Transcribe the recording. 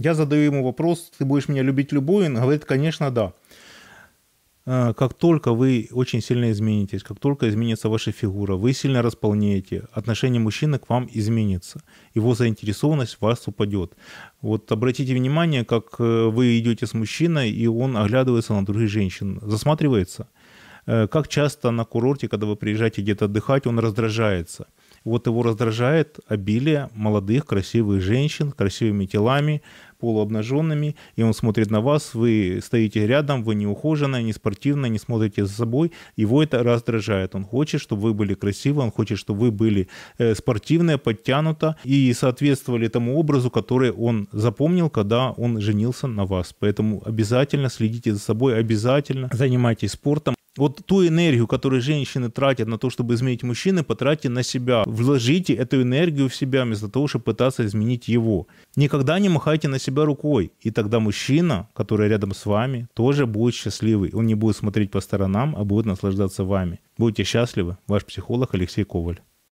Я задаю ему вопрос, ты будешь меня любить любой? Он говорит, конечно, да. Э, как только вы очень сильно изменитесь, как только изменится ваша фигура, вы сильно располнеете, отношение мужчины к вам изменится, его заинтересованность в вас упадет. Вот обратите внимание, как э, вы идете с мужчиной, и он оглядывается на других женщин, засматривается. Э, как часто на курорте, когда вы приезжаете где-то отдыхать, он раздражается – вот его раздражает обилие молодых, красивых женщин, красивыми телами, полуобнаженными, и он смотрит на вас, вы стоите рядом, вы не ухоженная, не спортивная, не смотрите за собой, его это раздражает. Он хочет, чтобы вы были красивы, он хочет, чтобы вы были э, спортивные, подтянуто и соответствовали тому образу, который он запомнил, когда он женился на вас. Поэтому обязательно следите за собой, обязательно занимайтесь спортом, вот ту энергию, которую женщины тратят на то, чтобы изменить мужчины, потратьте на себя. Вложите эту энергию в себя, вместо того, чтобы пытаться изменить его. Никогда не махайте на себя рукой. И тогда мужчина, который рядом с вами, тоже будет счастливый. Он не будет смотреть по сторонам, а будет наслаждаться вами. Будьте счастливы. Ваш психолог Алексей Коваль.